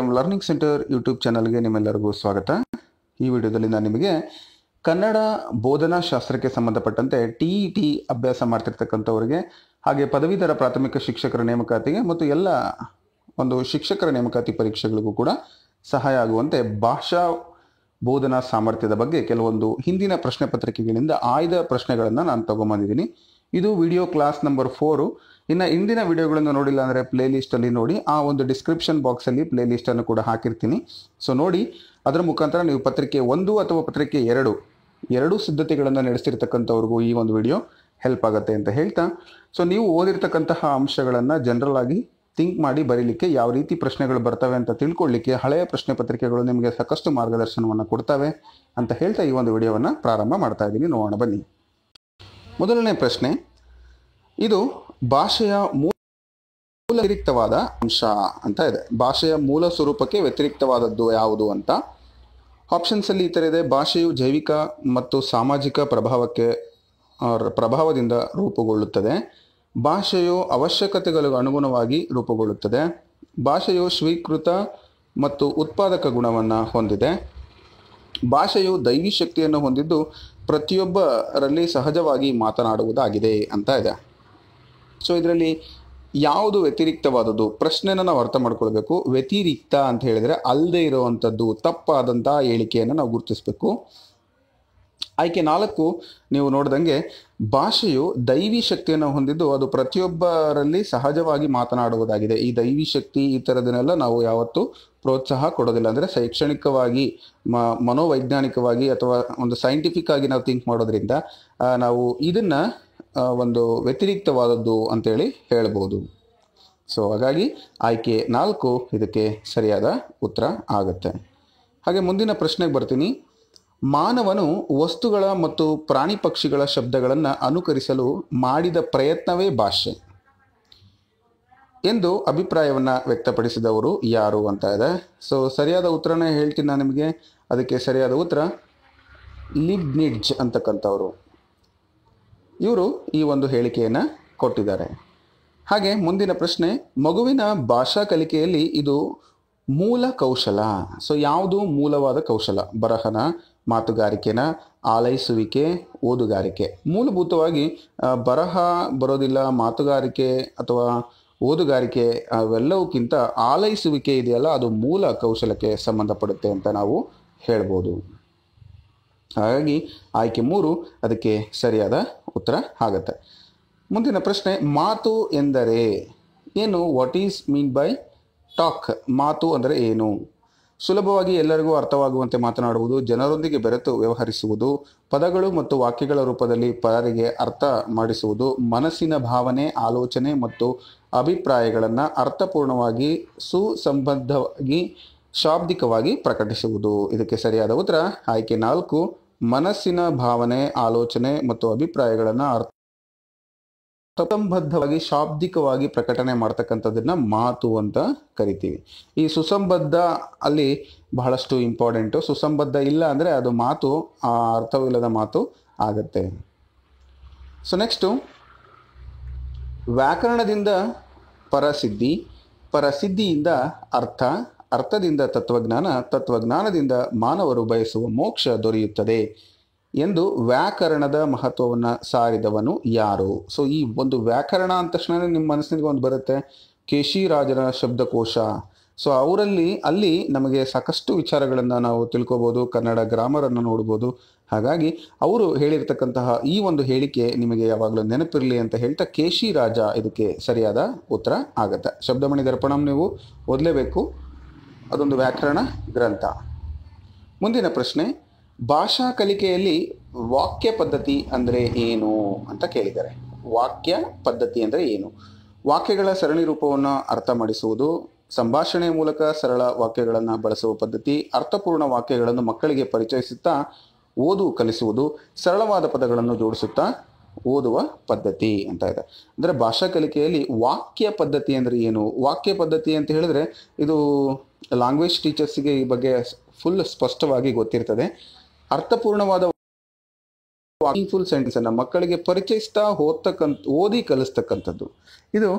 M learning centre YouTube ಚಾನಲ್ಗೆ ನಿಮ್ಮೆಲ್ಲರಿಗೂ ಸ್ವಾಗತ ಈ ವಿಡಿಯೋದಲ್ಲಿ ನಾನು ನಿಮಗೆ ಕನ್ನಡ ಬೋಧನಾ ಶಾಸ್ತ್ರಕ್ಕೆ ಸಂಬಂಧಪಟ್ಟಂತೆ ಟಿ ಇ ಟಿ ಅಭ್ಯಾಸ ಮಾಡ್ತಿರ್ತಕ್ಕಂಥವ್ರಿಗೆ ಹಾಗೆ ಪದವೀಧರ ಪ್ರಾಥಮಿಕ ಶಿಕ್ಷಕರ ನೇಮಕಾತಿಗೆ ಮತ್ತು ಎಲ್ಲ ಒಂದು ಶಿಕ್ಷಕರ ನೇಮಕಾತಿ ಪರೀಕ್ಷೆಗಳಿಗೂ ಕೂಡ ಸಹಾಯ ಆಗುವಂತೆ ಭಾಷಾ ಬೋಧನಾ ಸಾಮರ್ಥ್ಯದ ಬಗ್ಗೆ ಕೆಲವೊಂದು ಹಿಂದಿನ ಪ್ರಶ್ನೆ ಪತ್ರಿಕೆಗಳಿಂದ ಆಯ್ದ ಪ್ರಶ್ನೆಗಳನ್ನು ನಾನು ತಗೊಂಬಂದಿದ್ದೀನಿ ಇದು ವಿಡಿಯೋ ಕ್ಲಾಸ್ ನಂಬರ್ ಫೋರು ಇನ್ನು ಇಂದಿನ ವಿಡಿಯೋಗಳನ್ನು ನೋಡಿಲ್ಲ ಅಂದರೆ ಪ್ಲೇ ಲಿಸ್ಟಲ್ಲಿ ನೋಡಿ ಆ ಒಂದು ಡಿಸ್ಕ್ರಿಪ್ಷನ್ ಬಾಕ್ಸಲ್ಲಿ ಪ್ಲೇ ಲಿಸ್ಟನ್ನು ಕೂಡ ಹಾಕಿರ್ತೀನಿ ಸೊ ನೋಡಿ ಅದರ ಮುಖಾಂತರ ನೀವು ಪತ್ರಿಕೆ ಒಂದು ಅಥವಾ ಪತ್ರಿಕೆ ಎರಡು ಎರಡು ಸಿದ್ಧತೆಗಳನ್ನು ನಡೆಸಿರ್ತಕ್ಕಂಥವ್ರಿಗೂ ಈ ಒಂದು ವಿಡಿಯೋ ಹೆಲ್ಪ್ ಆಗುತ್ತೆ ಅಂತ ಹೇಳ್ತಾ ಸೊ ನೀವು ಓದಿರ್ತಕ್ಕಂತಹ ಅಂಶಗಳನ್ನು ಜನರಲ್ ಆಗಿ ಥಿಂಕ್ ಮಾಡಿ ಬರೀಲಿಕ್ಕೆ ಯಾವ ರೀತಿ ಪ್ರಶ್ನೆಗಳು ಬರ್ತವೆ ಅಂತ ತಿಳ್ಕೊಳ್ಳಿಕ್ಕೆ ಹಳೆಯ ಪ್ರಶ್ನೆ ಪತ್ರಿಕೆಗಳು ನಿಮಗೆ ಸಾಕಷ್ಟು ಮಾರ್ಗದರ್ಶನವನ್ನು ಕೊಡ್ತವೆ ಅಂತ ಹೇಳ್ತಾ ಈ ಒಂದು ವಿಡಿಯೋವನ್ನು ಪ್ರಾರಂಭ ಮಾಡ್ತಾ ಇದ್ದೀನಿ ನೋಡೋಣ ಬನ್ನಿ ಮೊದಲನೇ ಪ್ರಶ್ನೆ ಇದು ಭಾಷೆಯ ಮೂಲ ವ್ಯತಿರಿಕ್ತವಾದ ಅಂಶ ಅಂತ ಇದೆ ಭಾಷೆಯ ಮೂಲ ಸ್ವರೂಪಕ್ಕೆ ವ್ಯತಿರಿಕ್ತವಾದದ್ದು ಯಾವುದು ಅಂತ ಆಪ್ಷನ್ಸಲ್ಲಿ ಈ ಥರ ಇದೆ ಭಾಷೆಯು ಜೈವಿಕ ಮತ್ತು ಸಾಮಾಜಿಕ ಪ್ರಭಾವಕ್ಕೆ ಪ್ರಭಾವದಿಂದ ರೂಪುಗೊಳ್ಳುತ್ತದೆ ಭಾಷೆಯು ಅವಶ್ಯಕತೆಗಳು ಅನುಗುಣವಾಗಿ ರೂಪುಗೊಳ್ಳುತ್ತದೆ ಭಾಷೆಯು ಸ್ವೀಕೃತ ಮತ್ತು ಉತ್ಪಾದಕ ಗುಣವನ್ನು ಹೊಂದಿದೆ ಭಾಷೆಯು ದೈವಿ ಶಕ್ತಿಯನ್ನು ಹೊಂದಿದ್ದು ಪ್ರತಿಯೊಬ್ಬರಲ್ಲಿ ಸಹಜವಾಗಿ ಮಾತನಾಡುವುದಾಗಿದೆ ಅಂತ ಇದೆ ಸೊ ಇದರಲ್ಲಿ ಯಾವುದು ವ್ಯತಿರಿಕ್ತವಾದದ್ದು ಪ್ರಶ್ನೆನ ನಾವು ಅರ್ಥ ಮಾಡ್ಕೊಳ್ಬೇಕು ವ್ಯತಿರಿಕ್ತ ಅಂತ ಹೇಳಿದ್ರೆ ಅಲ್ಲದೆ ಇರುವಂಥದ್ದು ತಪ್ಪಾದಂಥ ಹೇಳಿಕೆಯನ್ನು ನಾವು ಗುರುತಿಸಬೇಕು ಆಯ್ಕೆ ನಾಲ್ಕು ನೀವು ನೋಡ್ದಂಗೆ ಭಾಷೆಯು ದೈವಿ ಶಕ್ತಿಯನ್ನು ಹೊಂದಿದ್ದು ಅದು ಪ್ರತಿಯೊಬ್ಬರಲ್ಲಿ ಸಹಜವಾಗಿ ಮಾತನಾಡುವುದಾಗಿದೆ ಈ ದೈವಿ ಶಕ್ತಿ ಈ ಥರದನ್ನೆಲ್ಲ ನಾವು ಯಾವತ್ತೂ ಪ್ರೋತ್ಸಾಹ ಕೊಡೋದಿಲ್ಲ ಅಂದರೆ ಶೈಕ್ಷಣಿಕವಾಗಿ ಮನೋವೈಜ್ಞಾನಿಕವಾಗಿ ಅಥವಾ ಒಂದು ಸೈಂಟಿಫಿಕ್ ಆಗಿ ನಾವು ಥಿಂಕ್ ಮಾಡೋದ್ರಿಂದ ನಾವು ಇದನ್ನು ಒಂದು ವ್ಯತಿರಿಕ್ತವಾದದ್ದು ಅಂತೇಳಿ ಹೇಳ್ಬೋದು ಸೊ ಹಾಗಾಗಿ ಆಯ್ಕೆ ನಾಲ್ಕು ಇದಕ್ಕೆ ಸರಿಯಾದ ಉತ್ತರ ಆಗುತ್ತೆ ಹಾಗೆ ಮುಂದಿನ ಪ್ರಶ್ನೆಗೆ ಬರ್ತೀನಿ ಮಾನವನು ವಸ್ತುಗಳ ಮತ್ತು ಪ್ರಾಣಿ ಪಕ್ಷಿಗಳ ಶಬ್ದಗಳನ್ನು ಅನುಕರಿಸಲು ಮಾಡಿದ ಪ್ರಯತ್ನವೇ ಭಾಷೆ ಎಂದು ಅಭಿಪ್ರಾಯವನ್ನು ವ್ಯಕ್ತಪಡಿಸಿದವರು ಯಾರು ಅಂತ ಇದೆ ಸೊ ಸರಿಯಾದ ಉತ್ತರನೇ ಹೇಳ್ತೀನಿ ನಾನು ನಿಮಗೆ ಅದಕ್ಕೆ ಸರಿಯಾದ ಉತ್ತರ ಲಿಬ್ನಿಡ್ಜ್ ಅಂತಕ್ಕಂಥವ್ರು ಇವರು ಈ ಒಂದು ಹೇಳಿಕೆಯನ್ನು ಕೊಟ್ಟಿದ್ದಾರೆ ಹಾಗೆ ಮುಂದಿನ ಪ್ರಶ್ನೆ ಮಗುವಿನ ಭಾಷಾ ಕಲಿಕೆಯಲ್ಲಿ ಇದು ಮೂಲ ಕೌಶಲ ಸೊ ಯಾವುದು ಮೂಲವಾದ ಕೌಶಲ ಬರಹನ ಮಾತುಗಾರಿಕೆನ ಆಲೈಸುವಿಕೆ ಓದುಗಾರಿಕೆ ಮೂಲಭೂತವಾಗಿ ಬರಹ ಬರೋದಿಲ್ಲ ಮಾತುಗಾರಿಕೆ ಅಥವಾ ಓದುಗಾರಿಕೆ ಅವೆಲ್ಲವಕ್ಕಿಂತ ಆಲೈಸುವಿಕೆ ಇದೆಯಲ್ಲ ಅದು ಮೂಲ ಕೌಶಲಕ್ಕೆ ಸಂಬಂಧಪಡುತ್ತೆ ಅಂತ ನಾವು ಹೇಳ್ಬೋದು ಹಾಗಾಗಿ ಆಯ್ಕೆ ಮೂರು ಅದಕ್ಕೆ ಸರಿಯಾದ ಉತ್ತರ ಆಗುತ್ತೆ ಮುಂದಿನ ಪ್ರಶ್ನೆ ಮಾತು ಎಂದರೆ ಏನು what is mean by talk ಮಾತು ಅಂದರೆ ಏನು ಸುಲಭವಾಗಿ ಎಲ್ಲರಿಗೂ ಅರ್ಥವಾಗುವಂತೆ ಮಾತನಾಡುವುದು ಜನರೊಂದಿಗೆ ಬೆರೆತು ವ್ಯವಹರಿಸುವುದು ಪದಗಳು ಮತ್ತು ವಾಕ್ಯಗಳ ರೂಪದಲ್ಲಿ ಪದರಿಗೆ ಅರ್ಥ ಮಾಡಿಸುವುದು ಮನಸ್ಸಿನ ಭಾವನೆ ಆಲೋಚನೆ ಮತ್ತು ಅಭಿಪ್ರಾಯಗಳನ್ನು ಅರ್ಥಪೂರ್ಣವಾಗಿ ಸುಸಂಬದ್ಧವಾಗಿ ಶಾಬ್ದಿಕವಾಗಿ ಪ್ರಕಟಿಸುವುದು ಇದಕ್ಕೆ ಸರಿಯಾದ ಉತ್ತರ ಆಯ್ಕೆ ನಾಲ್ಕು ಮನಸ್ಸಿನ ಭಾವನೆ ಆಲೋಚನೆ ಮತ್ತು ಅಭಿಪ್ರಾಯಗಳನ್ನು ಅರ್ಥ ಸುಸಂಬದ್ಧವಾಗಿ ಶಾಬ್ದಿಕವಾಗಿ ಪ್ರಕಟಣೆ ಮಾಡ್ತಕ್ಕಂಥದ್ದನ್ನ ಮಾತು ಅಂತ ಕರಿತೀವಿ ಈ ಸುಸಂಬದ್ಧ ಅಲ್ಲಿ ಬಹಳಷ್ಟು ಇಂಪಾರ್ಟೆಂಟು ಸುಸಂಬದ್ಧ ಇಲ್ಲ ಅಂದರೆ ಅದು ಮಾತು ಆ ಅರ್ಥವಿಲ್ಲದ ಮಾತು ಆಗತ್ತೆ ಸೊ ನೆಕ್ಸ್ಟು ವ್ಯಾಕರಣದಿಂದ ಪರಸಿದ್ಧಿ ಪರಸಿದ್ಧಿಯಿಂದ ಅರ್ಥ ಅರ್ಥದಿಂದ ತತ್ವಜ್ಞಾನ ತತ್ವಜ್ಞಾನದಿಂದ ಮಾನವರು ಬಯಸುವ ಮೋಕ್ಷ ದೊರೆಯುತ್ತದೆ ಎಂದು ವ್ಯಾಕರಣದ ಮಹತ್ವವನ್ನು ಸಾರಿದವನು ಯಾರು ಸೊ ಈ ಒಂದು ವ್ಯಾಕರಣ ಅಂದ ತಕ್ಷಣ ನಿಮ್ಮ ಮನಸ್ಸಿನಿಗೆ ಒಂದು ಬರುತ್ತೆ ಕೇಶಿರಾಜರ ಶಬ್ದಕೋಶ ಸೊ ಅವರಲ್ಲಿ ಅಲ್ಲಿ ನಮಗೆ ಸಾಕಷ್ಟು ವಿಚಾರಗಳನ್ನು ನಾವು ತಿಳ್ಕೊಬೋದು ಕನ್ನಡ ಗ್ರಾಮರನ್ನು ನೋಡ್ಬೋದು ಹಾಗಾಗಿ ಅವರು ಹೇಳಿರ್ತಕ್ಕಂತಹ ಈ ಒಂದು ಹೇಳಿಕೆ ನಿಮಗೆ ಯಾವಾಗಲೂ ನೆನಪಿರಲಿ ಅಂತ ಹೇಳ್ತಾ ಕೇಶಿ ರಾಜ ಇದಕ್ಕೆ ಸರಿಯಾದ ಉತ್ತರ ಆಗುತ್ತೆ ಶಬ್ದಮಣಿ ದರ್ಪಣಂ ನೀವು ಓದಲೇಬೇಕು ಅದೊಂದು ವ್ಯಾಕರಣ ಗ್ರಂಥ ಮುಂದಿನ ಪ್ರಶ್ನೆ ಭಾಷಾ ಕಲಿಕೆಯಲ್ಲಿ ವಾಕ್ಯ ಪದ್ಧತಿ ಅಂದರೆ ಏನು ಅಂತ ಕೇಳಿದ್ದಾರೆ ವಾಕ್ಯ ಪದ್ಧತಿ ಅಂದರೆ ಏನು ವಾಕ್ಯಗಳ ಸರಣಿ ರೂಪವನ್ನು ಅರ್ಥ ಮಾಡಿಸುವುದು ಸಂಭಾಷಣೆಯ ಮೂಲಕ ಸರಳ ವಾಕ್ಯಗಳನ್ನು ಬಳಸುವ ಪದ್ಧತಿ ಅರ್ಥಪೂರ್ಣ ವಾಕ್ಯಗಳನ್ನು ಮಕ್ಕಳಿಗೆ ಪರಿಚಯಿಸುತ್ತಾ ಓದು ಕಲಿಸುವುದು ಸರಳವಾದ ಪದಗಳನ್ನು ಜೋಡಿಸುತ್ತಾ ಓದುವ ಪದ್ಧತಿ ಅಂತ ಇದೆ ಅಂದರೆ ಭಾಷಾ ಕಲಿಕೆಯಲ್ಲಿ ವಾಕ್ಯ ಪದ್ಧತಿ ಅಂದರೆ ಏನು ವಾಕ್ಯ ಪದ್ಧತಿ ಅಂತ ಹೇಳಿದ್ರೆ ಇದು ಲ್ಯಾಂಗ್ವೇಜ್ ಟೀಚರ್ಸ್ಗೆ ಈ ಬಗ್ಗೆ ಫುಲ್ ಸ್ಪಷ್ಟವಾಗಿ ಗೊತ್ತಿರ್ತದೆ ಅರ್ಥಪೂರ್ಣವಾದ ಫುಲ್ ಸೆಂಟೆನ್ಸನ್ನು ಮಕ್ಕಳಿಗೆ ಪರಿಚಯಿಸ್ತಾ ಓದ್ತಕ್ಕಂಥ ಓದಿ ಕಲಿಸ್ತಕ್ಕಂಥದ್ದು ಇದು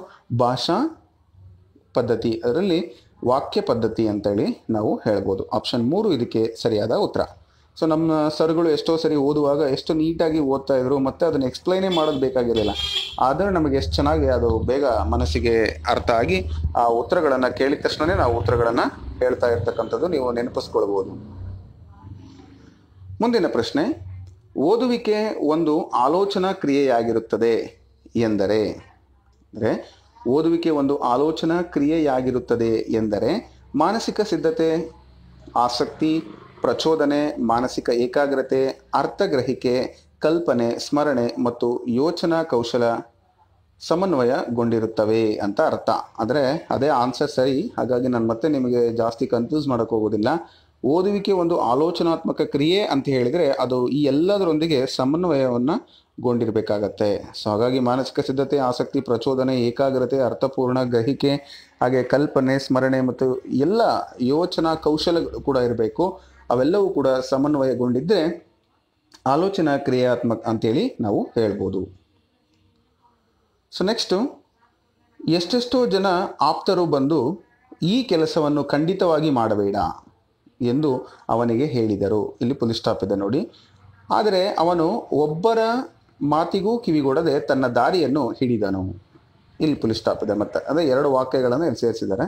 ಭಾಷಾ ಪದ್ಧತಿ ಅದರಲ್ಲಿ ವಾಕ್ಯ ಪದ್ಧತಿ ಅಂತೇಳಿ ನಾವು ಹೇಳ್ಬೋದು ಆಪ್ಷನ್ ಮೂರು ಇದಕ್ಕೆ ಸರಿಯಾದ ಉತ್ತರ ಸೊ ನಮ್ಮ ಸರ್ಗಳು ಎಷ್ಟೋ ಸರಿ ಓದುವಾಗ ಎಷ್ಟು ನೀಟಾಗಿ ಓದ್ತಾ ಇದ್ರು ಮತ್ತು ಅದನ್ನು ಎಕ್ಸ್ಪ್ಲೈನೇ ಮಾಡೋದು ಬೇಕಾಗಿರಲಿಲ್ಲ ಆದರೆ ನಮಗೆ ಎಷ್ಟು ಚೆನ್ನಾಗಿ ಅದು ಬೇಗ ಮನಸ್ಸಿಗೆ ಅರ್ಥ ಆಗಿ ಆ ಉತ್ತರಗಳನ್ನು ಕೇಳಿದ ತಕ್ಷಣವೇ ನಾವು ಉತ್ತರಗಳನ್ನು ಹೇಳ್ತಾ ಇರ್ತಕ್ಕಂಥದ್ದು ನೀವು ನೆನಪಿಸ್ಕೊಳ್ಬೋದು ಮುಂದಿನ ಪ್ರಶ್ನೆ ಓದುವಿಕೆ ಒಂದು ಆಲೋಚನಾ ಕ್ರಿಯೆಯಾಗಿರುತ್ತದೆ ಎಂದರೆ ಅಂದರೆ ಓದುವಿಕೆ ಒಂದು ಆಲೋಚನಾ ಕ್ರಿಯೆಯಾಗಿರುತ್ತದೆ ಎಂದರೆ ಮಾನಸಿಕ ಸಿದ್ಧತೆ ಆಸಕ್ತಿ ಪ್ರಚೋದನೆ ಮಾನಸಿಕ ಏಕಾಗ್ರತೆ ಅರ್ಥಗ್ರಹಿಕೆ ಕಲ್ಪನೆ ಸ್ಮರಣೆ ಮತ್ತು ಯೋಚನಾ ಕೌಶಲ ಸಮನ್ವಯಗೊಂಡಿರುತ್ತವೆ ಅಂತ ಅರ್ಥ ಆದರೆ ಅದೇ ಆನ್ಸರ್ ಸರಿ ಹಾಗಾಗಿ ನಾನು ಮತ್ತೆ ನಿಮಗೆ ಜಾಸ್ತಿ ಕನ್ಫ್ಯೂಸ್ ಹೋಗೋದಿಲ್ಲ ಓದುವಿಕೆ ಒಂದು ಆಲೋಚನಾತ್ಮಕ ಕ್ರಿಯೆ ಅಂತ ಹೇಳಿದರೆ ಅದು ಈ ಎಲ್ಲದರೊಂದಿಗೆ ಸಮನ್ವಯವನ್ನು ಗೊಂಡಿರಬೇಕಾಗತ್ತೆ ಸೊ ಹಾಗಾಗಿ ಮಾನಸಿಕ ಸಿದ್ಧತೆ ಆಸಕ್ತಿ ಪ್ರಚೋದನೆ ಏಕಾಗ್ರತೆ ಅರ್ಥಪೂರ್ಣ ಗ್ರಹಿಕೆ ಹಾಗೆ ಕಲ್ಪನೆ ಸ್ಮರಣೆ ಮತ್ತು ಎಲ್ಲ ಯೋಚನಾ ಕೌಶಲಗಳು ಕೂಡ ಇರಬೇಕು ಅವೆಲ್ಲವೂ ಕೂಡ ಸಮನ್ವಯಗೊಂಡಿದ್ದರೆ ಆಲೋಚನಾ ಕ್ರಿಯಾತ್ಮಕ ಅಂತೇಳಿ ನಾವು ಹೇಳ್ಬೋದು ಸೊ ನೆಕ್ಸ್ಟು ಎಷ್ಟೆಷ್ಟೋ ಜನ ಆಪ್ತರು ಬಂದು ಈ ಕೆಲಸವನ್ನು ಖಂಡಿತವಾಗಿ ಮಾಡಬೇಡ ಎಂದು ಅವನಿಗೆ ಹೇಳಿದರು ಇಲ್ಲಿ ಪುಲಿಸ್ ಸ್ಟಾಪ್ ಇದೆ ನೋಡಿ ಆದರೆ ಅವನು ಒಬ್ಬರ ಮಾತಿಗೂ ಕಿವಿಗೊಡದೆ ತನ್ನ ದಾರಿಯನ್ನು ಹಿಡಿದನು ಇಲ್ಲಿ ಪುಲಿಸ್ ಸ್ಟಾಪ್ ಇದೆ ಮತ್ತೆ ಅದೇ ಎರಡು ವಾಕ್ಯಗಳನ್ನು ಸೇರಿಸಿದ್ದಾರೆ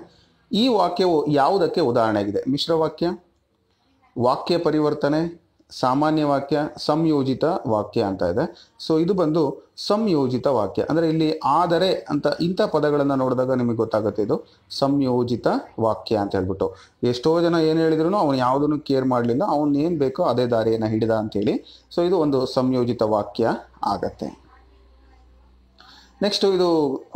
ಈ ವಾಕ್ಯವು ಯಾವುದಕ್ಕೆ ಉದಾಹರಣೆಯಾಗಿದೆ ಮಿಶ್ರ ವಾಕ್ಯ ವಾಕ್ಯ ಪರಿವರ್ತನೆ ಸಾಮಾನ್ಯ ವಾಕ್ಯ ಸಂಯೋಜಿತ ವಾಕ್ಯ ಅಂತ ಇದೆ ಸೊ ಇದು ಬಂದು ಸಂಯೋಜಿತ ವಾಕ್ಯ ಅಂದರೆ ಇಲ್ಲಿ ಆದರೆ ಅಂತ ಇಂಥ ಪದಗಳನ್ನು ನೋಡಿದಾಗ ನಿಮಗೆ ಗೊತ್ತಾಗುತ್ತೆ ಇದು ಸಂಯೋಜಿತ ವಾಕ್ಯ ಅಂತ ಹೇಳ್ಬಿಟ್ಟು ಎಷ್ಟೋ ಜನ ಏನು ಹೇಳಿದ್ರು ಅವನು ಯಾವುದನ್ನು ಕೇರ್ ಮಾಡಲಿಲ್ಲ ಅವನು ಏನು ಬೇಕೋ ಅದೇ ದಾರಿಯನ್ನು ಹಿಡಿದ ಅಂತೇಳಿ ಸೊ ಇದು ಒಂದು ಸಂಯೋಜಿತ ವಾಕ್ಯ ಆಗತ್ತೆ ನೆಕ್ಸ್ಟು ಇದು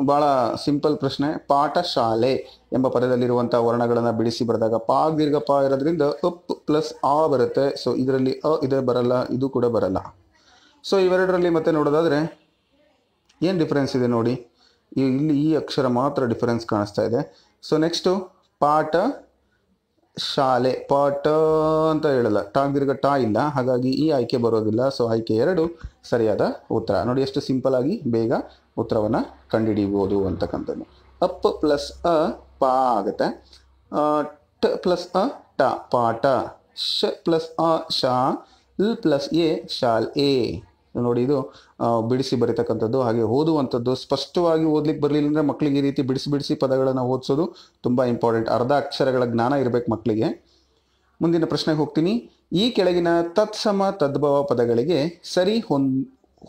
ಭಾಳ ಸಿಂಪಲ್ ಪ್ರಶ್ನೆ ಪಾಠಶಾಲೆ ಎಂಬ ಪದದಲ್ಲಿರುವಂಥ ವರ್ಣಗಳನ್ನು ಬಿಡಿಸಿ ಬರೆದಾಗ ಪಾ ದೀರ್ಘ ಪ ಇರೋದ್ರಿಂದ ಅಪ್ ಪ್ಲಸ್ ಆ ಬರುತ್ತೆ ಸೊ ಇದರಲ್ಲಿ ಅ ಇದೆ ಬರಲ್ಲ ಇದು ಕೂಡ ಬರಲ್ಲ ಸೊ ಇವೆರಡರಲ್ಲಿ ಮತ್ತೆ ನೋಡೋದಾದರೆ ಏನು ಡಿಫ್ರೆನ್ಸ್ ಇದೆ ನೋಡಿ ಇಲ್ಲಿ ಈ ಅಕ್ಷರ ಮಾತ್ರ ಡಿಫರೆನ್ಸ್ ಕಾಣಿಸ್ತಾ ಇದೆ ಸೊ ನೆಕ್ಸ್ಟು ಪಾಠ ಶಾಲೆ ಪಾಟ ಅಂತ ಹೇಳಲ್ಲ ಟಾಕ್ ದೀರ್ಘ ಟಾ ಇಲ್ಲ ಹಾಗಾಗಿ ಈ ಆಯ್ಕೆ ಬರೋದಿಲ್ಲ ಸೊ ಆಯ್ಕೆ ಎರಡು ಸರಿಯಾದ ಉತ್ತರ ನೋಡಿ ಎಷ್ಟು ಸಿಂಪಲ್ ಆಗಿ ಬೇಗ ಉತ್ತರವನ್ನು ಕಂಡುಹಿಡಿಯಬಹುದು ಅಂತಕ್ಕಂಥದ್ದು ಅಪ್ ಪ್ಲಸ್ ಅ ಪ ಆಗುತ್ತೆ ಟ ಪ್ಲಸ್ ಅ ಟ ಪಾಟ ಶ ಪ್ಲಸ್ ಅ ಶಾ ಲ್ ಪ್ಲಸ್ ಎ ಶಾಲ್ ಎ ನೋಡಿ ಇದು ಬಿಡಿಸಿ ಬರೀತಕ್ಕಂಥದ್ದು ಹಾಗೆ ಓದುವಂಥದ್ದು ಸ್ಪಷ್ಟವಾಗಿ ಓದ್ಲಿಕ್ಕೆ ಬರಲಿಲ್ಲ ಅಂದರೆ ಮಕ್ಕಳಿಗೆ ಈ ರೀತಿ ಬಿಡಿಸಿ ಬಿಡಿಸಿ ಪದಗಳನ್ನು ಓದಿಸೋದು ತುಂಬ ಇಂಪಾರ್ಟೆಂಟ್ ಅರ್ಧ ಅಕ್ಷರಗಳ ಜ್ಞಾನ ಇರಬೇಕು ಮಕ್ಕಳಿಗೆ ಮುಂದಿನ ಪ್ರಶ್ನೆಗೆ ಹೋಗ್ತೀನಿ ಈ ಕೆಳಗಿನ ತತ್ಸಮ ತದ್ಭವ ಪದಗಳಿಗೆ ಸರಿ ಹೊಂದ್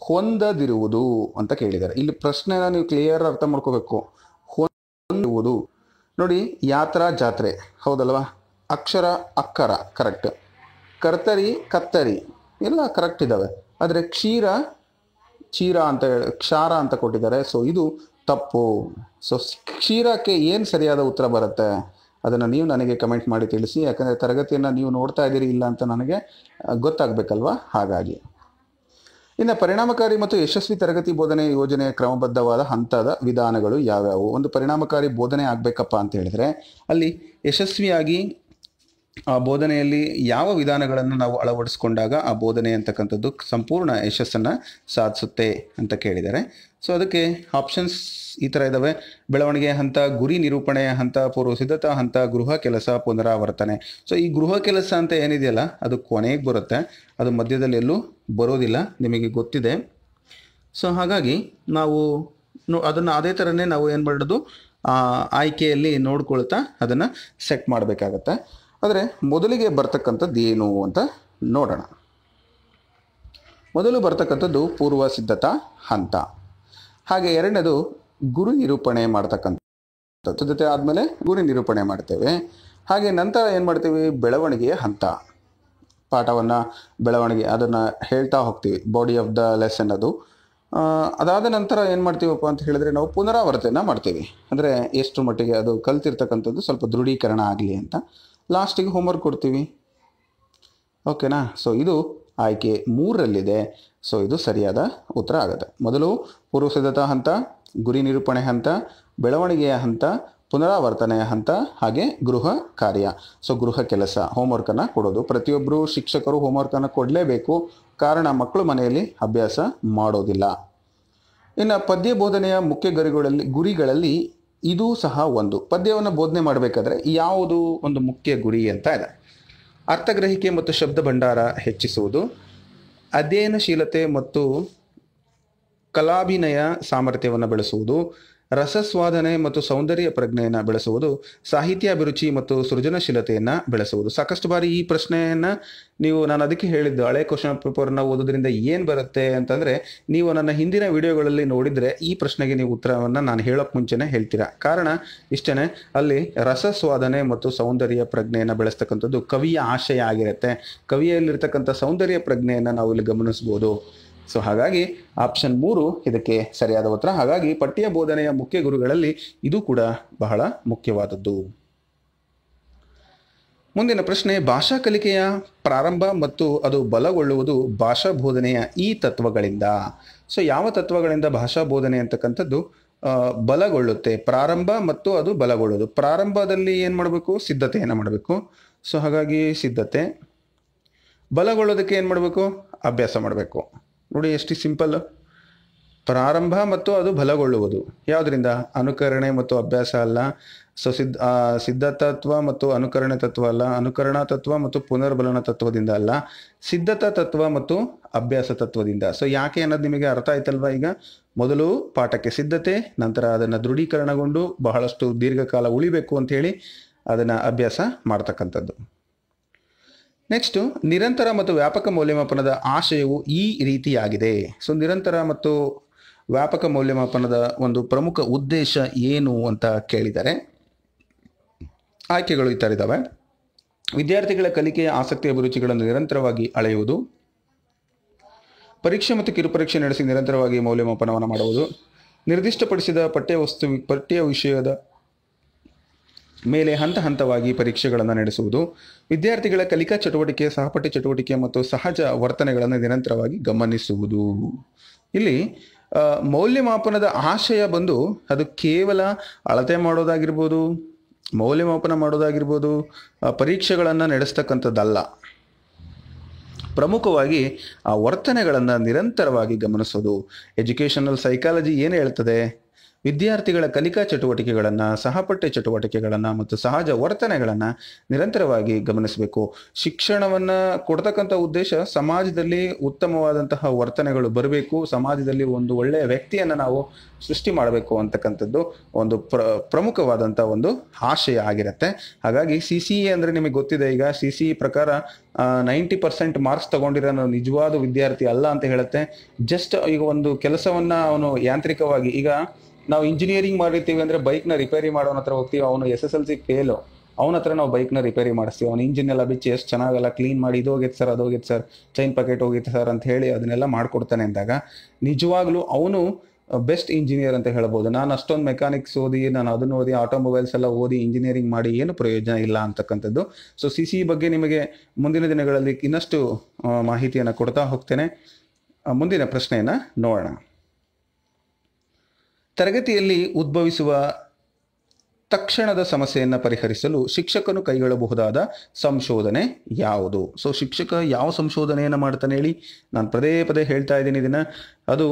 ಹೊಂದದಿರುವುದು ಅಂತ ಕೇಳಿದ್ದಾರೆ ಇಲ್ಲಿ ಪ್ರಶ್ನೆ ನೀವು ಕ್ಲಿಯರ್ ಅರ್ಥ ಮಾಡ್ಕೋಬೇಕು ಹೊಂದಿರುವುದು ನೋಡಿ ಯಾತ್ರಾ ಜಾತ್ರೆ ಹೌದಲ್ವಾ ಅಕ್ಷರ ಅಕ್ಕರ ಕರೆಕ್ಟ್ ಕರ್ತರಿ ಕತ್ತರಿ ಎಲ್ಲ ಕರೆಕ್ಟ್ ಇದ್ದಾವೆ ಆದರೆ ಕ್ಷೀರ ಕ್ಷೀರ ಅಂತ ಹೇಳಿ ಕ್ಷಾರ ಅಂತ ಕೊಟ್ಟಿದ್ದಾರೆ ಸೊ ಇದು ತಪ್ಪು ಸೊ ಕ್ಷೀರಕ್ಕೆ ಏನು ಸರಿಯಾದ ಉತ್ತರ ಬರುತ್ತೆ ಅದನ್ನು ನೀವು ನನಗೆ ಕಮೆಂಟ್ ಮಾಡಿ ತಿಳಿಸಿ ಯಾಕಂದರೆ ತರಗತಿಯನ್ನು ನೀವು ನೋಡ್ತಾ ಇದ್ದೀರಿ ಇಲ್ಲ ಅಂತ ನನಗೆ ಗೊತ್ತಾಗಬೇಕಲ್ವಾ ಹಾಗಾಗಿ ಇನ್ನು ಪರಿಣಾಮಕಾರಿ ಮತ್ತು ಯಶಸ್ವಿ ತರಗತಿ ಬೋಧನೆ ಯೋಜನೆಯ ಕ್ರಮಬದ್ಧವಾದ ಹಂತದ ವಿಧಾನಗಳು ಯಾವ್ಯಾವು ಒಂದು ಪರಿಣಾಮಕಾರಿ ಬೋಧನೆ ಆಗಬೇಕಪ್ಪ ಅಂತ ಹೇಳಿದ್ರೆ ಅಲ್ಲಿ ಯಶಸ್ವಿಯಾಗಿ ಆ ಬೋಧನೆಯಲ್ಲಿ ಯಾವ ವಿಧಾನಗಳನ್ನು ನಾವು ಅಳವಡಿಸ್ಕೊಂಡಾಗ ಆ ಬೋಧನೆ ಅಂತಕ್ಕಂಥದ್ದು ಸಂಪೂರ್ಣ ಯಶಸ್ಸನ್ನು ಸಾಧಿಸುತ್ತೆ ಅಂತ ಕೇಳಿದ್ದಾರೆ ಸೊ ಅದಕ್ಕೆ ಆಪ್ಷನ್ಸ್ ಈ ಥರ ಇದ್ದಾವೆ ಬೆಳವಣಿಗೆ ಹಂತ ಗುರಿ ನಿರೂಪಣೆ ಹಂತ ಪೂರ್ವ ಸಿದ್ಧತಾ ಹಂತ ಗೃಹ ಕೆಲಸ ಪುನರಾವರ್ತನೆ ಸೊ ಈ ಗೃಹ ಕೆಲಸ ಅಂತ ಏನಿದೆಯಲ್ಲ ಅದು ಕೊನೆಗೆ ಬರುತ್ತೆ ಅದು ಮಧ್ಯದಲ್ಲಿ ಎಲ್ಲೂ ಬರೋದಿಲ್ಲ ನಿಮಗೆ ಗೊತ್ತಿದೆ ಸೊ ಹಾಗಾಗಿ ನಾವು ಅದನ್ನು ಅದೇ ಥರನೇ ನಾವು ಏನು ಮಾಡೋದು ಆಯ್ಕೆಯಲ್ಲಿ ನೋಡ್ಕೊಳ್ತಾ ಅದನ್ನು ಸೆಟ್ ಮಾಡಬೇಕಾಗತ್ತೆ ಆದರೆ ಮೊದಲಿಗೆ ಬರ್ತಕ್ಕಂಥದ್ದು ಏನು ಅಂತ ನೋಡೋಣ ಮೊದಲು ಬರ್ತಕ್ಕಂಥದ್ದು ಪೂರ್ವ ಸಿದ್ಧತಾ ಹಂತ ಹಾಗೆ ಎರಡನೇದು ಗುರು ನಿರೂಪಣೆ ಮಾಡ್ತಕ್ಕಂಥದ್ದು ಜೊತೆ ಆದಮೇಲೆ ಗುರು ನಿರೂಪಣೆ ಮಾಡ್ತೇವೆ ಹಾಗೆ ನಂತರ ಏನು ಮಾಡ್ತೀವಿ ಬೆಳವಣಿಗೆಯ ಹಂತ ಪಾಠವನ್ನು ಬೆಳವಣಿಗೆ ಅದನ್ನು ಹೇಳ್ತಾ ಹೋಗ್ತೀವಿ ಬಾಡಿ ಆಫ್ ದ ಲೆಸನ್ ಅದು ಅದಾದ ನಂತರ ಏನು ಮಾಡ್ತೀವಪ್ಪ ಅಂತ ಹೇಳಿದ್ರೆ ನಾವು ಪುನರಾವರ್ತನೆ ಮಾಡ್ತೀವಿ ಅಂದರೆ ಎಷ್ಟು ಮಟ್ಟಿಗೆ ಅದು ಕಲ್ತಿರ್ತಕ್ಕಂಥದ್ದು ಸ್ವಲ್ಪ ದೃಢೀಕರಣ ಆಗಲಿ ಅಂತ ಲಾಸ್ಟಿಗೆ ಹೋಮ್ವರ್ಕ್ ಕೊಡ್ತೀವಿ ಓಕೆನಾ ಸೊ ಇದು ಆಯ್ಕೆ ಮೂರರಲ್ಲಿದೆ ಸೊ ಇದು ಸರಿಯಾದ ಉತ್ತರ ಆಗುತ್ತೆ ಮೊದಲು ಪೂರ್ವ ಸಿದ್ಧತಾ ಹಂತ ಗುರಿ ನಿರೂಪಣೆ ಹಂತ ಬೆಳವಣಿಗೆಯ ಹಂತ ಪುನರಾವರ್ತನೆಯ ಹಂತ ಹಾಗೆ ಗೃಹ ಕಾರ್ಯ ಸೊ ಗೃಹ ಕೆಲಸ ಹೋಮ್ವರ್ಕನ್ನು ಕೊಡೋದು ಪ್ರತಿಯೊಬ್ಬರು ಶಿಕ್ಷಕರು ಹೋಮ್ವರ್ಕನ್ನು ಕೊಡಲೇಬೇಕು ಕಾರಣ ಮಕ್ಕಳು ಮನೆಯಲ್ಲಿ ಅಭ್ಯಾಸ ಮಾಡೋದಿಲ್ಲ ಇನ್ನು ಪದ್ಯ ಬೋಧನೆಯ ಮುಖ್ಯ ಗುರಿಗಳಲ್ಲಿ ಗುರಿಗಳಲ್ಲಿ ಇದು ಸಹ ಒಂದು ಪದ್ಯವನ್ನು ಬೋಧನೆ ಮಾಡಬೇಕಾದ್ರೆ ಯಾವುದು ಒಂದು ಮುಖ್ಯ ಗುರಿ ಅಂತ ಇದೆ ಅರ್ಥಗ್ರಹಿಕೆ ಮತ್ತು ಶಬ್ದ ಭಂಡಾರ ಹೆಚ್ಚಿಸುವುದು ಅಧ್ಯಯನಶೀಲತೆ ಮತ್ತು ಕಲಾಭಿನಯ ಸಾಮರ್ಥ್ಯವನ್ನು ಬೆಳೆಸುವುದು ರಸಸ್ವಾದನೆ ಮತ್ತು ಸೌಂದರ್ಯ ಪ್ರಜ್ಞೆಯನ್ನು ಬೆಳೆಸುವುದು ಸಾಹಿತ್ಯ ಅಭಿರುಚಿ ಮತ್ತು ಸೃಜನಶೀಲತೆಯನ್ನು ಬೆಳೆಸುವುದು ಸಾಕಷ್ಟು ಬಾರಿ ಈ ಪ್ರಶ್ನೆಯನ್ನು ನೀವು ನಾನು ಅದಕ್ಕೆ ಹೇಳಿದ್ದು ಹಳೆ ಕ್ವಶನ್ ಪೇಪರ್ನ ಓದೋದ್ರಿಂದ ಏನು ಬರುತ್ತೆ ಅಂತಂದರೆ ನೀವು ನನ್ನ ಹಿಂದಿನ ವಿಡಿಯೋಗಳಲ್ಲಿ ನೋಡಿದರೆ ಈ ಪ್ರಶ್ನೆಗೆ ನೀವು ಉತ್ತರವನ್ನು ನಾನು ಹೇಳೋಕ್ಕೆ ಮುಂಚೆನೇ ಹೇಳ್ತೀರಾ ಕಾರಣ ಇಷ್ಟೇ ಅಲ್ಲಿ ರಸಸ್ವಾದನೆ ಮತ್ತು ಸೌಂದರ್ಯ ಪ್ರಜ್ಞೆಯನ್ನು ಬೆಳೆಸ್ತಕ್ಕಂಥದ್ದು ಕವಿಯ ಆಶಯ ಆಗಿರುತ್ತೆ ಕವಿಯಲ್ಲಿರ್ತಕ್ಕಂಥ ಸೌಂದರ್ಯ ಪ್ರಜ್ಞೆಯನ್ನು ನಾವು ಇಲ್ಲಿ ಗಮನಿಸ್ಬೋದು ಸೊ ಹಾಗಾಗಿ ಆಪ್ಷನ್ ಮೂರು ಇದಕ್ಕೆ ಸರಿಯಾದ ಉತ್ತರ ಹಾಗಾಗಿ ಪಠ್ಯ ಬೋಧನೆಯ ಮುಖ್ಯ ಗುರುಗಳಲ್ಲಿ ಇದು ಕೂಡ ಬಹಳ ಮುಖ್ಯವಾದದ್ದು ಮುಂದಿನ ಪ್ರಶ್ನೆ ಭಾಷಾ ಕಲಿಕೆಯ ಪ್ರಾರಂಭ ಮತ್ತು ಅದು ಬಲಗೊಳ್ಳುವುದು ಭಾಷಾ ಬೋಧನೆಯ ಈ ತತ್ವಗಳಿಂದ ಸೊ ಯಾವ ತತ್ವಗಳಿಂದ ಭಾಷಾ ಬೋಧನೆ ಅಂತಕ್ಕಂಥದ್ದು ಬಲಗೊಳ್ಳುತ್ತೆ ಪ್ರಾರಂಭ ಮತ್ತು ಅದು ಬಲಗೊಳ್ಳೋದು ಪ್ರಾರಂಭದಲ್ಲಿ ಏನು ಮಾಡಬೇಕು ಸಿದ್ಧತೆಯನ್ನು ಮಾಡಬೇಕು ಸೊ ಹಾಗಾಗಿ ಸಿದ್ಧತೆ ಬಲಗೊಳ್ಳೋದಕ್ಕೆ ಏನು ಮಾಡಬೇಕು ಅಭ್ಯಾಸ ಮಾಡಬೇಕು ನೋಡಿ ಎಷ್ಟು ಸಿಂಪಲ್ ಪ್ರಾರಂಭ ಮತ್ತು ಅದು ಬಲಗೊಳ್ಳುವುದು ಯಾವುದರಿಂದ ಅನುಕರಣೆ ಮತ್ತು ಅಭ್ಯಾಸ ಅಲ್ಲ ಸೊ ಸಿದ್ಧ ಸಿದ್ಧತತ್ವ ಮತ್ತು ಅನುಕರಣೆ ತತ್ವ ಅಲ್ಲ ಅನುಕರಣಾ ತತ್ವ ಮತ್ತು ಪುನರ್ಬಲನ ತತ್ವದಿಂದ ಅಲ್ಲ ಸಿದ್ಧತಾ ತತ್ವ ಮತ್ತು ಅಭ್ಯಾಸ ತತ್ವದಿಂದ ಸೊ ಯಾಕೆ ಅನ್ನೋದು ನಿಮಗೆ ಅರ್ಥ ಆಯ್ತಲ್ವಾ ಈಗ ಮೊದಲು ಪಾಠಕ್ಕೆ ಸಿದ್ಧತೆ ನಂತರ ಅದನ್ನು ದೃಢೀಕರಣಗೊಂಡು ಬಹಳಷ್ಟು ದೀರ್ಘಕಾಲ ಉಳಿಬೇಕು ಹೇಳಿ ಅದನ್ನು ಅಭ್ಯಾಸ ಮಾಡ್ತಕ್ಕಂಥದ್ದು ನೆಕ್ಸ್ಟು ನಿರಂತರ ಮತ್ತು ವ್ಯಾಪಕ ಮೌಲ್ಯಮಾಪನದ ಆಶಯವು ಈ ರೀತಿಯಾಗಿದೆ ಸೊ ನಿರಂತರ ಮತ್ತು ವ್ಯಾಪಕ ಮೌಲ್ಯಮಾಪನದ ಒಂದು ಪ್ರಮುಖ ಉದ್ದೇಶ ಏನು ಅಂತ ಕೇಳಿದರೆ ಆಯ್ಕೆಗಳು ಈ ಥರ ಇದ್ದಾವೆ ವಿದ್ಯಾರ್ಥಿಗಳ ಕಲಿಕೆಯ ಆಸಕ್ತಿ ಅಭಿರುಚಿಗಳನ್ನು ನಿರಂತರವಾಗಿ ಅಳೆಯುವುದು ಪರೀಕ್ಷೆ ಮತ್ತು ಕಿರುಪರೀಕ್ಷೆ ನಡೆಸಿ ನಿರಂತರವಾಗಿ ಮೌಲ್ಯಮಾಪನವನ್ನು ಮಾಡುವುದು ನಿರ್ದಿಷ್ಟಪಡಿಸಿದ ಪಠ್ಯ ವಸ್ತು ಪಠ್ಯ ವಿಷಯದ ಮೇಲೆ ಹಂತ ಹಂತವಾಗಿ ಪರೀಕ್ಷೆಗಳನ್ನು ನಡೆಸುವುದು ವಿದ್ಯಾರ್ಥಿಗಳ ಕಲಿಕಾ ಚಟುವಟಿಕೆ ಸಹಪಠ್ಯ ಚಟುವಟಿಕೆ ಮತ್ತು ಸಹಜ ವರ್ತನೆಗಳನ್ನು ನಿರಂತರವಾಗಿ ಗಮನಿಸುವುದು ಇಲ್ಲಿ ಮೌಲ್ಯಮಾಪನದ ಆಶಯ ಬಂದು ಅದು ಕೇವಲ ಅಳತೆ ಮಾಡೋದಾಗಿರ್ಬೋದು ಮೌಲ್ಯಮಾಪನ ಮಾಡೋದಾಗಿರ್ಬೋದು ಪರೀಕ್ಷೆಗಳನ್ನು ನಡೆಸ್ತಕ್ಕಂಥದ್ದಲ್ಲ ಪ್ರಮುಖವಾಗಿ ಆ ವರ್ತನೆಗಳನ್ನು ನಿರಂತರವಾಗಿ ಗಮನಿಸೋದು ಎಜುಕೇಷನಲ್ ಸೈಕಾಲಜಿ ಏನು ಹೇಳ್ತದೆ ವಿದ್ಯಾರ್ಥಿಗಳ ಕಲಿಕಾ ಚಟುವಟಿಕೆಗಳನ್ನು ಸಹಪಠ್ಯ ಚಟುವಟಿಕೆಗಳನ್ನು ಮತ್ತು ಸಹಜ ವರ್ತನೆಗಳನ್ನು ನಿರಂತರವಾಗಿ ಗಮನಿಸಬೇಕು ಶಿಕ್ಷಣವನ್ನು ಕೊಡ್ತಕ್ಕಂಥ ಉದ್ದೇಶ ಸಮಾಜದಲ್ಲಿ ಉತ್ತಮವಾದಂತಹ ವರ್ತನೆಗಳು ಬರಬೇಕು ಸಮಾಜದಲ್ಲಿ ಒಂದು ಒಳ್ಳೆಯ ವ್ಯಕ್ತಿಯನ್ನು ನಾವು ಸೃಷ್ಟಿ ಮಾಡಬೇಕು ಅಂತಕ್ಕಂಥದ್ದು ಒಂದು ಪ್ರ ಪ್ರಮುಖವಾದಂಥ ಒಂದು ಆಶಯ ಆಗಿರುತ್ತೆ ಹಾಗಾಗಿ ಸಿ ಸಿ ಎ ಅಂದರೆ ನಿಮಗೆ ಗೊತ್ತಿದೆ ಈಗ ಸಿ ಸಿ ಇ ಪ್ರಕಾರ ನೈಂಟಿ ಪರ್ಸೆಂಟ್ ಮಾರ್ಕ್ಸ್ ತಗೊಂಡಿರೋ ನಿಜವಾದ ವಿದ್ಯಾರ್ಥಿ ಅಲ್ಲ ಅಂತ ಹೇಳುತ್ತೆ ಜಸ್ಟ್ ಈಗ ಒಂದು ಕೆಲಸವನ್ನು ಅವನು ಯಾಂತ್ರಿಕವಾಗಿ ಈಗ ನಾವು ಇಂಜಿನಿಯರಿಂಗ್ ಮಾಡಿರ್ತೀವಿ ಅಂದರೆ ಬೈಕ್ನ ರಿಪೇರಿ ಮಾಡೋನ ಹತ್ರ ಹೋಗ್ತೀವಿ ಅವನು S S L C fail ಅವನ ಹತ್ರ ನಾವು ಬೈಕ್ನ ರಿಪೇರಿ ಮಾಡಿಸ್ತೀವಿ ಅವ್ನು ಇಂಜಿನ್ ಎಲ್ಲ ಬಿಚ್ಚಿ ಎಷ್ಟು ಚೆನ್ನಾಗಲ್ಲ ಕ್ಲೀನ್ ಮಾಡಿ ಇದು ಹೋಗಿತ್ತು ಸರ್ ಅದು ಹೋಗಿತ್ತು ಸರ್ ಚೈನ್ ಪ್ಯಾಕೆಟ್ ಹೋಗಿತ್ತು ಸರ್ ಅಂತ ಹೇಳಿ ಅದನ್ನೆಲ್ಲ ಮಾಡಿಕೊಡ್ತಾನೆ ಅಂದಾಗ ನಿಜವಾಗ್ಲೂ ಅವನು ಬೆಸ್ಟ್ ಇಂಜಿನಿಯರ್ ಅಂತ ಹೇಳ್ಬೋದು ನಾನು ಅಷ್ಟೊಂದು ಮೆಕ್ಯಾನಿಕ್ಸ್ ಓದಿ ನಾನು ಅದನ್ನು ಓದಿ ಆಟೋಮೊಬೈಲ್ಸ್ ಎಲ್ಲ ಓದಿ ಇಂಜಿನಿಯರಿಂಗ್ ಮಾಡಿ ಏನು ಪ್ರಯೋಜನ ಇಲ್ಲ ಅಂತಕ್ಕಂಥದ್ದು ಸೊ ಸಿ ಸಿ ಬಗ್ಗೆ ನಿಮಗೆ ಮುಂದಿನ ದಿನಗಳಲ್ಲಿ ಇನ್ನಷ್ಟು ಮಾಹಿತಿಯನ್ನು ಕೊಡ್ತಾ ಹೋಗ್ತೇನೆ ಮುಂದಿನ ಪ್ರಶ್ನೆಯನ್ನು ನೋಡೋಣ ತರಗತಿಯಲ್ಲಿ ಉದ್ಭವಿಸುವ ತಕ್ಷಣದ ಸಮಸ್ಯೆಯನ್ನು ಪರಿಹರಿಸಲು ಶಿಕ್ಷಕನು ಕೈಗೊಳ್ಳಬಹುದಾದ ಸಂಶೋಧನೆ ಯಾವುದು ಸೊ ಶಿಕ್ಷಕ ಯಾವ ಸಂಶೋಧನೆಯನ್ನು ಮಾಡ್ತಾನೆ ಹೇಳಿ ನಾನು ಪದೇ ಪದೇ ಹೇಳ್ತಾ ಇದ್ದೀನಿ ಇದನ್ನು ಅದು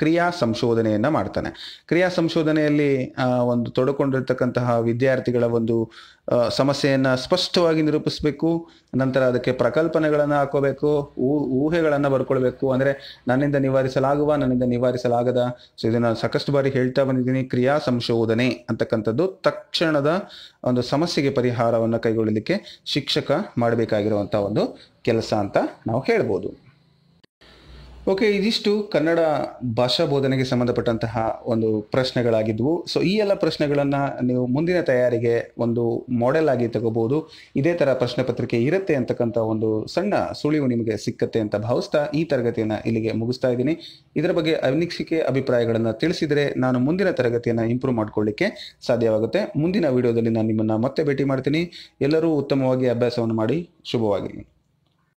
ಕ್ರಿಯಾ ಸಂಶೋಧನೆಯನ್ನು ಮಾಡ್ತಾನೆ ಕ್ರಿಯಾ ಸಂಶೋಧನೆಯಲ್ಲಿ ಒಂದು ತೊಡಕೊಂಡಿರ್ತಕ್ಕಂತಹ ವಿದ್ಯಾರ್ಥಿಗಳ ಒಂದು ಸಮಸ್ಯೆಯನ್ನು ಸ್ಪಷ್ಟವಾಗಿ ನಿರೂಪಿಸಬೇಕು ನಂತರ ಅದಕ್ಕೆ ಪ್ರಕಲ್ಪನೆಗಳನ್ನು ಹಾಕೋಬೇಕು ಊಹೆಗಳನ್ನು ಬರ್ಕೊಳ್ಬೇಕು ಅಂದರೆ ನನ್ನಿಂದ ನಿವಾರಿಸಲಾಗುವ ನನ್ನಿಂದ ನಿವಾರಿಸಲಾಗದ ಸೊ ಇದನ್ನು ಸಾಕಷ್ಟು ಬಾರಿ ಹೇಳ್ತಾ ಬಂದಿದ್ದೀನಿ ಕ್ರಿಯಾ ಸಂಶೋಧನೆ ಅಂತಕ್ಕಂಥದ್ದು ತಕ್ಷಣದ ಒಂದು ಸಮಸ್ಯೆಗೆ ಪರಿಹಾರವನ್ನು ಕೈಗೊಳ್ಳಲಿಕ್ಕೆ ಶಿಕ್ಷಕ ಮಾಡಬೇಕಾಗಿರುವಂಥ ಒಂದು ಕೆಲಸ ಅಂತ ನಾವು ಹೇಳ್ಬೋದು ಓಕೆ ಇದಿಷ್ಟು ಕನ್ನಡ ಭಾಷಾ ಬೋಧನೆಗೆ ಸಂಬಂಧಪಟ್ಟಂತಹ ಒಂದು ಪ್ರಶ್ನೆಗಳಾಗಿದ್ವು ಸೊ ಈ ಎಲ್ಲ ಪ್ರಶ್ನೆಗಳನ್ನ ನೀವು ಮುಂದಿನ ತಯಾರಿಗೆ ಒಂದು ಮಾಡೆಲ್ ಆಗಿ ತಗೋಬಹುದು ಇದೇ ತರ ಪ್ರಶ್ನೆ ಪತ್ರಿಕೆ ಇರುತ್ತೆ ಅಂತಕ್ಕಂಥ ಒಂದು ಸಣ್ಣ ಸುಳಿವು ನಿಮಗೆ ಸಿಕ್ಕತ್ತೆ ಅಂತ ಭಾವಿಸ್ತಾ ಈ ತರಗತಿಯನ್ನು ಇಲ್ಲಿಗೆ ಮುಗಿಸ್ತಾ ಇದ್ದೀನಿ ಇದರ ಬಗ್ಗೆ ಅನಿಕ್ಷಿಕೆ ಅಭಿಪ್ರಾಯಗಳನ್ನು ತಿಳಿಸಿದ್ರೆ ನಾನು ಮುಂದಿನ ತರಗತಿಯನ್ನು ಇಂಪ್ರೂವ್ ಮಾಡ್ಕೊಳ್ಳಿಕ್ಕೆ ಸಾಧ್ಯವಾಗುತ್ತೆ ಮುಂದಿನ ವಿಡಿಯೋದಲ್ಲಿ ನಾನು ನಿಮ್ಮನ್ನ ಮತ್ತೆ ಭೇಟಿ ಮಾಡ್ತೀನಿ ಎಲ್ಲರೂ ಉತ್ತಮವಾಗಿ ಅಭ್ಯಾಸವನ್ನು ಮಾಡಿ ಶುಭವಾಗಿ